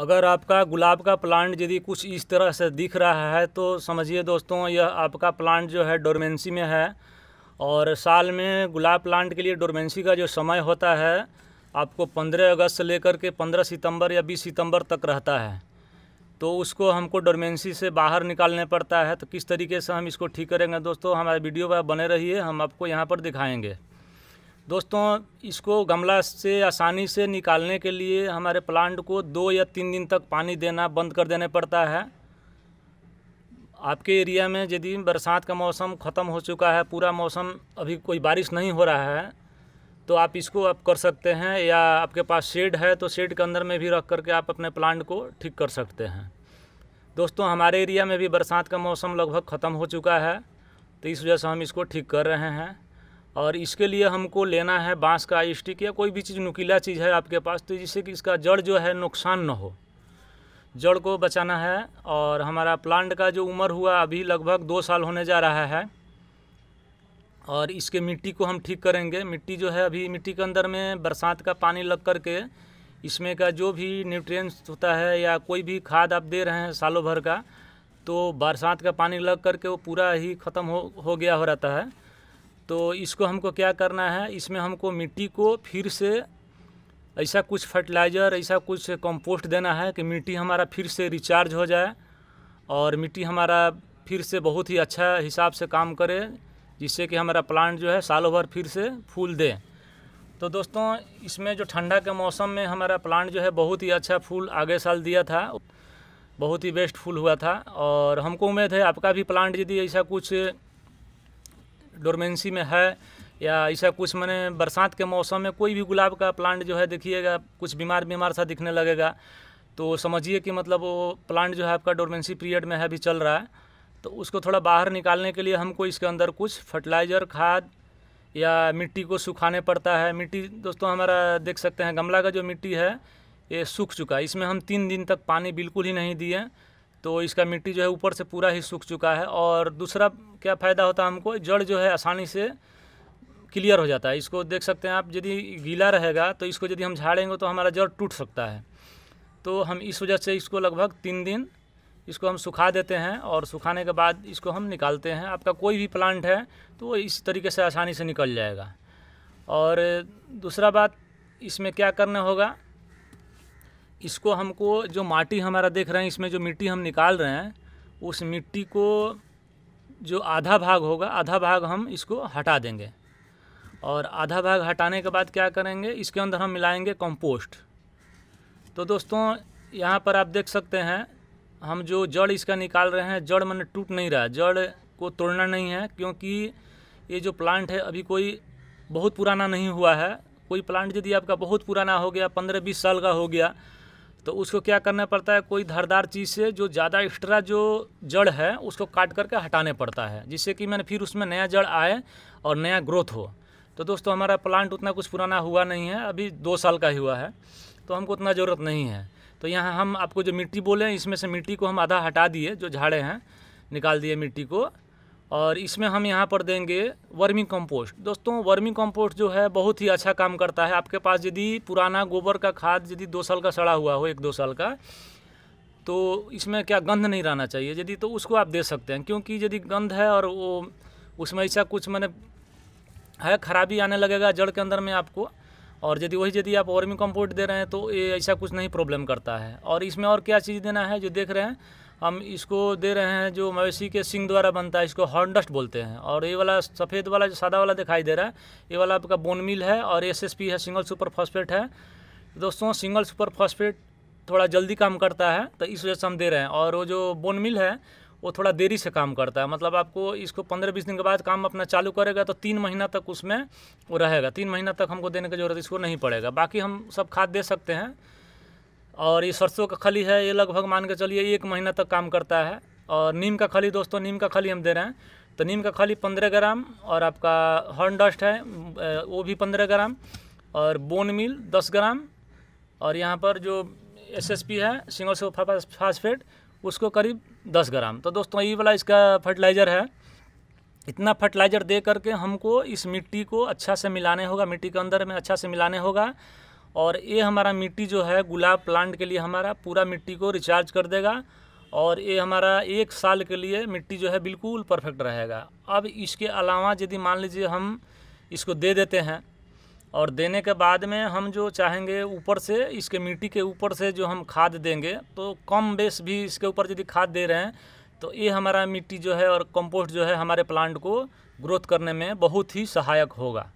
अगर आपका गुलाब का प्लांट यदि कुछ इस तरह से दिख रहा है तो समझिए दोस्तों यह आपका प्लांट जो है डोरमेंसी में है और साल में गुलाब प्लांट के लिए डोरमेंसी का जो समय होता है आपको 15 अगस्त से लेकर के 15 सितंबर या 20 सितंबर तक रहता है तो उसको हमको डोरमेंसी से बाहर निकालने पड़ता है तो किस तरीके से हम इसको ठीक करेंगे दोस्तों हमारे वीडियो पर बने रहिए हम आपको यहाँ पर दिखाएँगे दोस्तों इसको गमला से आसानी से निकालने के लिए हमारे प्लांट को दो या तीन दिन तक पानी देना बंद कर देना पड़ता है आपके एरिया में यदि बरसात का मौसम ख़त्म हो चुका है पूरा मौसम अभी कोई बारिश नहीं हो रहा है तो आप इसको आप कर सकते हैं या आपके पास शेड है तो शेड के अंदर में भी रख करके आप अपने प्लांट को ठीक कर सकते हैं दोस्तों हमारे एरिया में भी बरसात का मौसम लगभग ख़त्म हो चुका है तो इस वजह से हम इसको ठीक कर रहे हैं और इसके लिए हमको लेना है बांस का स्टिक या कोई भी चीज़ नुकीला चीज़ है आपके पास तो जिससे कि इसका जड़ जो है नुकसान न हो जड़ को बचाना है और हमारा प्लांट का जो उम्र हुआ अभी लगभग दो साल होने जा रहा है और इसके मिट्टी को हम ठीक करेंगे मिट्टी जो है अभी मिट्टी के अंदर में बरसात का पानी लग कर के इसमें का जो भी न्यूट्रिएंट्स होता है या कोई भी खाद आप दे रहे हैं सालों भर का तो बरसात का पानी लग करके वो पूरा ही ख़त्म हो हो गया हो रहता है तो इसको हमको क्या करना है इसमें हमको मिट्टी को फिर से ऐसा कुछ फर्टिलाइज़र ऐसा कुछ कंपोस्ट देना है कि मिट्टी हमारा फिर से रिचार्ज हो जाए और मिट्टी हमारा फिर से बहुत ही अच्छा हिसाब से काम करे जिससे कि हमारा प्लांट जो है सालों भर फिर से फूल दे तो दोस्तों इसमें जो ठंडा के मौसम में हमारा प्लांट जो है बहुत ही अच्छा फूल आगे साल दिया था बहुत ही बेस्ट फूल हुआ था और हमको उम्मीद है आपका भी प्लांट यदि ऐसा कुछ डोरमेंसी में है या ऐसा कुछ मैंने बरसात के मौसम में कोई भी गुलाब का प्लांट जो है देखिएगा कुछ बीमार बीमार सा दिखने लगेगा तो समझिए कि मतलब वो प्लांट जो है आपका डोरमेंसी पीरियड में है अभी चल रहा है तो उसको थोड़ा बाहर निकालने के लिए हमको इसके अंदर कुछ फर्टिलाइज़र खाद या मिट्टी को सुखाने पड़ता है मिट्टी दोस्तों हमारा देख सकते हैं गमला का जो मिट्टी है ये सूख चुका है इसमें हम तीन दिन तक पानी बिल्कुल ही नहीं दिए तो इसका मिट्टी जो है ऊपर से पूरा ही सूख चुका है और दूसरा क्या फ़ायदा होता है हमको जड़ जो है आसानी से क्लियर हो जाता है इसको देख सकते हैं आप यदि गीला रहेगा तो इसको यदि हम झाड़ेंगे तो हमारा जड़ टूट सकता है तो हम इस वजह से इसको लगभग तीन दिन इसको हम सुखा देते हैं और सुखाने के बाद इसको हम निकालते हैं आपका कोई भी प्लांट है तो वो इस तरीके से आसानी से निकल जाएगा और दूसरा बात इसमें क्या करना होगा इसको हमको जो माटी हमारा देख रहे हैं इसमें जो मिट्टी हम निकाल रहे हैं उस मिट्टी को जो आधा भाग होगा आधा भाग हम इसको हटा देंगे और आधा भाग हटाने के बाद क्या करेंगे इसके अंदर हम मिलाएंगे कंपोस्ट तो दोस्तों यहाँ पर आप देख सकते हैं हम जो जड़ इसका निकाल रहे हैं जड़ मैंने टूट नहीं रहा जड़ को तोड़ना नहीं है क्योंकि ये जो प्लांट है अभी कोई बहुत पुराना नहीं हुआ है कोई प्लांट यदि आपका बहुत पुराना हो गया पंद्रह बीस साल का हो गया तो उसको क्या करना पड़ता है कोई धारदार चीज़ से जो ज़्यादा एक्स्ट्रा जो जड़ है उसको काट करके हटाने पड़ता है जिससे कि मैंने फिर उसमें नया जड़ आए और नया ग्रोथ हो तो दोस्तों हमारा प्लांट उतना कुछ पुराना हुआ नहीं है अभी दो साल का ही हुआ है तो हमको उतना ज़रूरत नहीं है तो यहाँ हम आपको जो मिट्टी बोले हैं इसमें से मिट्टी को हम आधा हटा दिए जो झाड़े हैं निकाल दिए मिट्टी को और इसमें हम यहाँ पर देंगे वर्मी कंपोस्ट दोस्तों वर्मी कंपोस्ट जो है बहुत ही अच्छा काम करता है आपके पास यदि पुराना गोबर का खाद यदि दो साल का सड़ा हुआ हो एक दो साल का तो इसमें क्या गंध नहीं रहना चाहिए यदि तो उसको आप दे सकते हैं क्योंकि यदि गंध है और वो उसमें ऐसा कुछ मैंने है खराबी आने लगेगा जड़ के अंदर में आपको और यदि वही यदि आप वर्मी कंपोस्ट दे रहे हैं तो ये ऐसा कुछ नहीं प्रॉब्लम करता है और इसमें और क्या चीज़ देना है जो देख रहे हैं हम इसको दे रहे हैं जो मवेशी के सिंग द्वारा बनता है इसको हॉर्नडस्ट बोलते हैं और ये वाला सफ़ेद वाला जो सादा वाला दिखाई दे रहा है ये वाला आपका बोन मिल है और एसएसपी है सिंगल सुपर फॉस्फेट है दोस्तों सिंगल सुपर फॉस्फेट थोड़ा जल्दी काम करता है तो इस वजह से हम दे रहे हैं और वो जो बोन मिल है वो थोड़ा देरी से काम करता है मतलब आपको इसको पंद्रह बीस दिन के बाद काम अपना चालू करेगा तो तीन महीना तक उसमें वो रहेगा तीन महीना तक हमको देने की जरूरत इसको नहीं पड़ेगा बाकी हम सब खाद दे सकते हैं और ये सरसों का खली है ये लगभग मान के चलिए एक महीना तक काम करता है और नीम का खली दोस्तों नीम का खली हम दे रहे हैं तो नीम का खली पंद्रह ग्राम और आपका हॉर्न डस्ट है वो भी पंद्रह ग्राम और बोन मिल दस ग्राम और यहाँ पर जो एस एस पी है सिंगल से फास्फेट उसको करीब दस ग्राम तो दोस्तों ये वाला इसका फर्टिलाइज़र है इतना फर्टिलाइज़र दे करके हमको इस मिट्टी को अच्छा से मिलाने होगा मिट्टी के अंदर में अच्छा से मिलाने होगा और ये हमारा मिट्टी जो है गुलाब प्लांट के लिए हमारा पूरा मिट्टी को रिचार्ज कर देगा और ये हमारा एक साल के लिए मिट्टी जो है बिल्कुल परफेक्ट रहेगा अब इसके अलावा यदि मान लीजिए हम इसको दे देते हैं और देने के बाद में हम जो चाहेंगे ऊपर से इसके मिट्टी के ऊपर से जो हम खाद देंगे तो कम बेस भी इसके ऊपर यदि खाद दे रहे हैं तो ये हमारा मिट्टी जो है और कंपोस्ट जो है हमारे प्लांट को ग्रोथ करने में बहुत ही सहायक होगा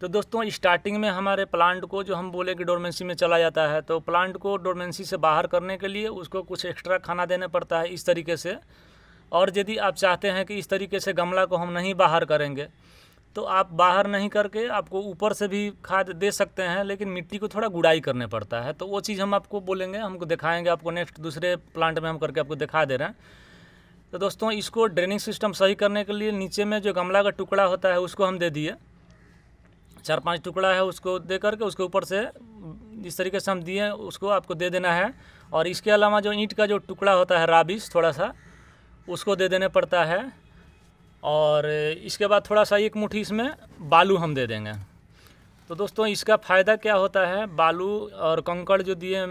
तो दोस्तों स्टार्टिंग में हमारे प्लांट को जो हम बोले कि डोरमेंसी में चला जाता है तो प्लांट को डोरमेंसी से बाहर करने के लिए उसको कुछ एक्स्ट्रा खाना देना पड़ता है इस तरीके से और यदि आप चाहते हैं कि इस तरीके से गमला को हम नहीं बाहर करेंगे तो आप बाहर नहीं करके आपको ऊपर से भी खाद दे सकते हैं लेकिन मिट्टी को थोड़ा गुड़ाई करने पड़ता है तो वो चीज़ हम आपको बोलेंगे हमको दिखाएंगे आपको नेक्स्ट दूसरे प्लांट में हम करके आपको दिखा दे रहे हैं तो दोस्तों इसको ड्रेनिंग सिस्टम सही करने के लिए नीचे में जो गमला का टुकड़ा होता है उसको हम दे दिए चार पांच टुकड़ा है उसको दे करके उसके ऊपर से जिस तरीके से हम दिए उसको आपको दे देना है और इसके अलावा जो ईंट का जो टुकड़ा होता है राबिश थोड़ा सा उसको दे देने पड़ता है और इसके बाद थोड़ा सा एक मुठ्ठी इसमें बालू हम दे देंगे तो दोस्तों इसका फ़ायदा क्या होता है बालू और कंकड़ जो दिए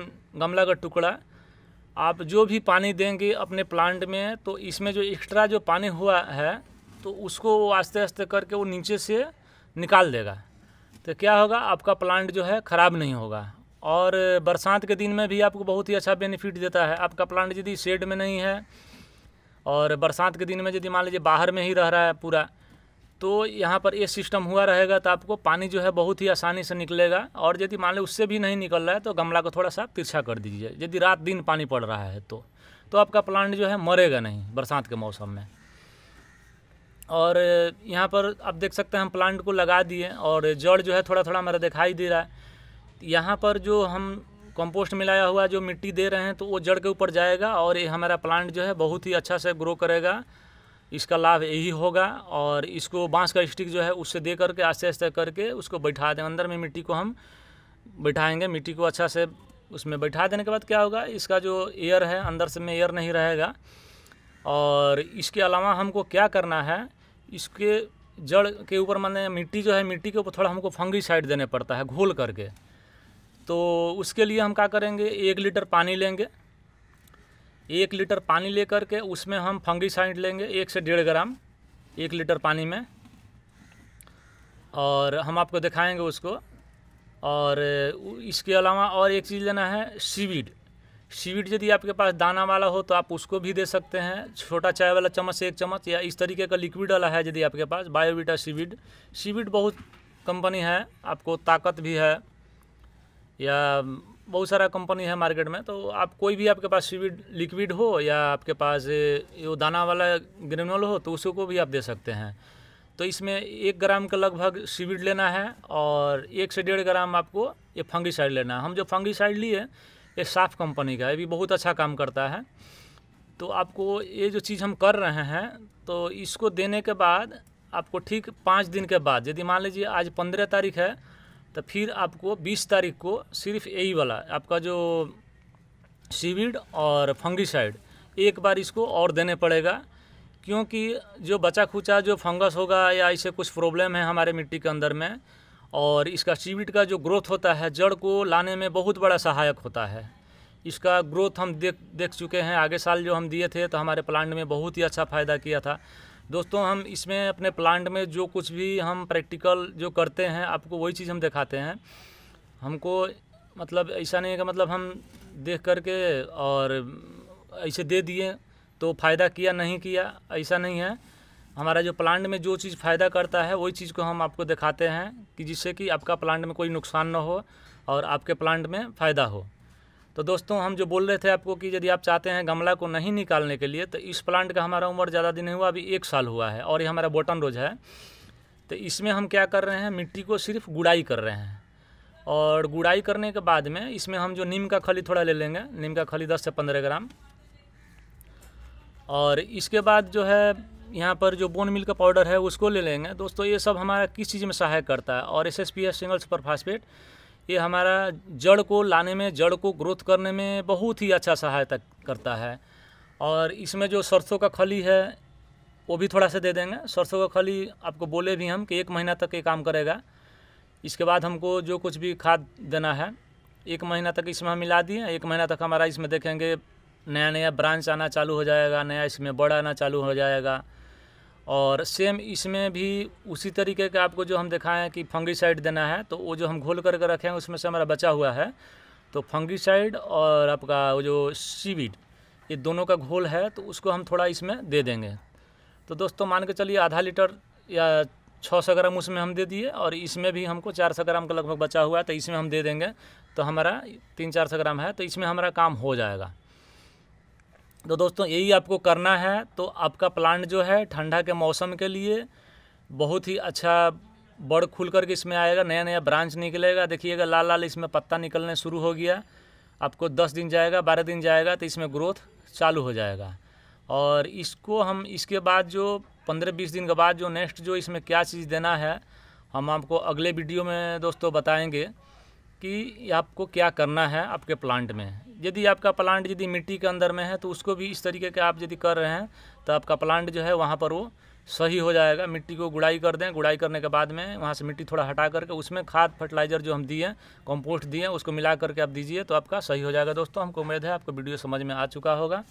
गमला का टुकड़ा आप जो भी पानी देंगे अपने प्लांट में तो इसमें जो एक्स्ट्रा जो पानी हुआ है तो उसको आस्ते आस्ते करके वो नीचे से निकाल देगा तो क्या होगा आपका प्लांट जो है ख़राब नहीं होगा और बरसात के दिन में भी आपको बहुत ही अच्छा बेनिफिट देता है आपका प्लांट यदि शेड में नहीं है और बरसात के दिन में यदि मान लीजिए बाहर में ही रह रहा है पूरा तो यहाँ पर ये सिस्टम हुआ रहेगा तो आपको पानी जो है बहुत ही आसानी से निकलेगा और यदि मान लीजिए उससे भी नहीं निकल रहा है तो गमला को थोड़ा सा तिरछा कर दीजिए यदि रात दिन पानी पड़ रहा है तो तो आपका प्लांट जो है मरेगा नहीं बरसात के मौसम में और यहाँ पर आप देख सकते हैं हम प्लांट को लगा दिए और जड़ जो है थोड़ा थोड़ा हमारा दिखाई दे रहा है यहाँ पर जो हम कंपोस्ट मिलाया हुआ जो मिट्टी दे रहे हैं तो वो जड़ के ऊपर जाएगा और ये हमारा प्लांट जो है बहुत ही अच्छा से ग्रो करेगा इसका लाभ यही होगा और इसको बांस का स्टिक जो है उससे दे करके आस्ते आस्ते करके उसको बैठा दें अंदर में मिट्टी को हम बैठाएँगे मिट्टी को अच्छा से उसमें बैठा देने के बाद क्या होगा इसका जो एयर है अंदर से में एयर नहीं रहेगा और इसके अलावा हमको क्या करना है इसके जड़ के ऊपर मैंने मिट्टी जो है मिट्टी के ऊपर थोड़ा हमको फंगी साइड देने पड़ता है घोल करके तो उसके लिए हम क्या करेंगे एक लीटर पानी लेंगे एक लीटर पानी ले करके उसमें हम फंगी साइड लेंगे एक से डेढ़ ग्राम एक लीटर पानी में और हम आपको दिखाएंगे उसको और इसके अलावा और एक चीज़ लेना है सीविड सीविट यदि आपके पास दाना वाला हो तो आप उसको भी दे सकते हैं छोटा चाय वाला चम्मच से एक चम्मच या इस तरीके का लिक्विड वाला है यदि आपके पास बायोविटा सीविड सीविड बहुत कंपनी है आपको ताकत भी है या बहुत सारा कंपनी है मार्केट में तो आप कोई भी आपके पास सीविड लिक्विड हो या आपके पास वो दाना वाला ग्रेनुअल हो तो उसको भी आप दे सकते हैं तो इसमें एक ग्राम का लगभग सीविड लेना है और एक से डेढ़ ग्राम आपको ये फंगी साइड लेना है हम जो फंगी साइड लिए ये साफ कंपनी का है भी बहुत अच्छा काम करता है तो आपको ये जो चीज़ हम कर रहे हैं तो इसको देने के बाद आपको ठीक पाँच दिन के बाद यदि मान लीजिए आज पंद्रह तारीख है तो फिर आपको बीस तारीख को सिर्फ यही वाला आपका जो सीविड और फंगिसाइड एक बार इसको और देने पड़ेगा क्योंकि जो बचा खुचा जो फंगस होगा या ऐसे कुछ प्रॉब्लम है हमारे मिट्टी के अंदर में और इसका सीविट का जो ग्रोथ होता है जड़ को लाने में बहुत बड़ा सहायक होता है इसका ग्रोथ हम देख देख चुके हैं आगे साल जो हम दिए थे तो हमारे प्लांट में बहुत ही अच्छा फ़ायदा किया था दोस्तों हम इसमें अपने प्लांट में जो कुछ भी हम प्रैक्टिकल जो करते हैं आपको वही चीज़ हम दिखाते हैं हमको मतलब ऐसा नहीं है कि मतलब हम देख करके और ऐसे दे दिए तो फ़ायदा किया नहीं किया ऐसा नहीं है हमारा जो प्लांट में जो चीज़ फ़ायदा करता है वही चीज़ को हम आपको दिखाते हैं कि जिससे कि आपका प्लांट में कोई नुकसान ना हो और आपके प्लांट में फ़ायदा हो तो दोस्तों हम जो बोल रहे थे आपको कि यदि आप चाहते हैं गमला को नहीं निकालने के लिए तो इस प्लांट का हमारा उम्र ज़्यादा दिन हुआ अभी एक साल हुआ है और ये हमारा बोटन रोज है तो इसमें हम क्या कर रहे हैं मिट्टी को सिर्फ गुड़ाई कर रहे हैं और गुड़ाई करने के बाद में इसमें हम जो नीम का खली थोड़ा ले लेंगे नीम का खली दस से पंद्रह ग्राम और इसके बाद जो है यहाँ पर जो बोन मिल का पाउडर है उसको ले लेंगे दोस्तों ये सब हमारा किस चीज़ में सहायक करता है और S S P S single superphosphate ये हमारा जड़ को लाने में जड़ को ग्रोथ करने में बहुत ही अच्छा सहायता करता है और इसमें जो सरसों का खली है वो भी थोड़ा सा दे देंगे सरसों का खली आपको बोले भी हम कि एक महीना तक ये काम करेगा इसके बाद हमको जो कुछ भी खाद देना है एक महीना तक इसमें हम मिला दिए एक महीना तक हमारा इसमें देखेंगे नया नया ब्रांच आना चालू हो जाएगा नया इसमें बड़ आना चालू हो जाएगा और सेम इसमें भी उसी तरीके का आपको जो हम दिखाएँ कि फंगिसाइड देना है तो वो जो हम घोल करके रखे हैं उसमें से हमारा बचा हुआ है तो फंगिसाइड और आपका वो जो सीविड ये दोनों का घोल है तो उसको हम थोड़ा इसमें दे देंगे तो दोस्तों मान के चलिए आधा लीटर या छः सौ ग्राम उसमें हम दे दिए और इसमें भी हमको चार सौ ग्राम का लगभग बचा हुआ है तो इसमें हम दे देंगे तो हमारा तीन चार सौ ग्राम है तो इसमें हमारा काम हो जाएगा तो दोस्तों यही आपको करना है तो आपका प्लांट जो है ठंडा के मौसम के लिए बहुत ही अच्छा बड़ खुल करके इसमें आएगा नया नया ब्रांच निकलेगा देखिएगा लाल लाल इसमें पत्ता निकलने शुरू हो गया आपको दस दिन जाएगा बारह दिन जाएगा तो इसमें ग्रोथ चालू हो जाएगा और इसको हम इसके बाद जो पंद्रह बीस दिन के बाद जो नेक्स्ट जो इसमें क्या चीज़ देना है हम आपको अगले वीडियो में दोस्तों बताएंगे कि आपको क्या करना है आपके प्लांट में यदि आपका प्लांट यदि मिट्टी के अंदर में है तो उसको भी इस तरीके के आप यदि कर रहे हैं तो आपका प्लांट जो है वहाँ पर वो सही हो जाएगा मिट्टी को गुड़ाई कर दें गुड़ाई करने के बाद में वहाँ से मिट्टी थोड़ा हटा करके उसमें खाद फर्टिलाइज़र जो हम दिए कंपोस्ट दिए उसको मिला करके आप दीजिए तो आपका सही हो जाएगा दोस्तों हमको उम्मीद है आपको वीडियो समझ में आ चुका होगा